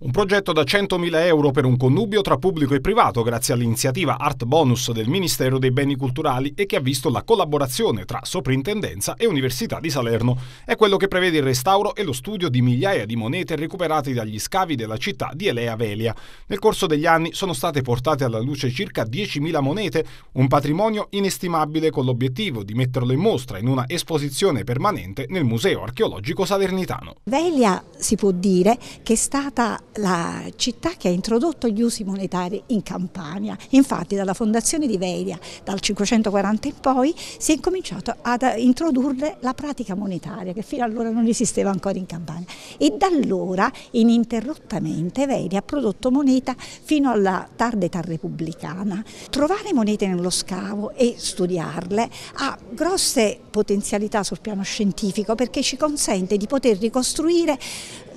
Un progetto da 100.000 euro per un connubio tra pubblico e privato grazie all'iniziativa Art Bonus del Ministero dei Beni Culturali e che ha visto la collaborazione tra Soprintendenza e Università di Salerno. È quello che prevede il restauro e lo studio di migliaia di monete recuperate dagli scavi della città di Elea Velia. Nel corso degli anni sono state portate alla luce circa 10.000 monete, un patrimonio inestimabile con l'obiettivo di metterlo in mostra in una esposizione permanente nel Museo Archeologico Salernitano. Velia si può dire che è stata la città che ha introdotto gli usi monetari in Campania. Infatti dalla fondazione di Velia, dal 540 in poi, si è cominciato ad introdurre la pratica monetaria che fino allora non esisteva ancora in Campania. E da allora ininterrottamente Velia ha prodotto moneta fino alla tarda età repubblicana. Trovare monete nello scavo e studiarle ha grosse potenzialità sul piano scientifico perché ci consente di poter ricostruire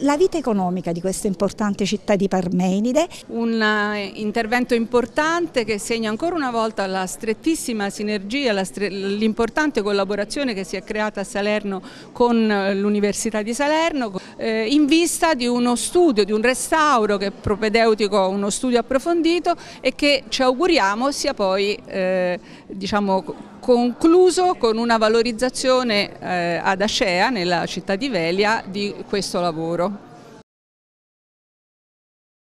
la vita economica di questa importante tante città di Parmenide. Un eh, intervento importante che segna ancora una volta la strettissima sinergia, l'importante collaborazione che si è creata a Salerno con eh, l'Università di Salerno eh, in vista di uno studio, di un restauro che è propedeutico, uno studio approfondito e che ci auguriamo sia poi eh, diciamo, concluso con una valorizzazione eh, ad Acea, nella città di Velia, di questo lavoro.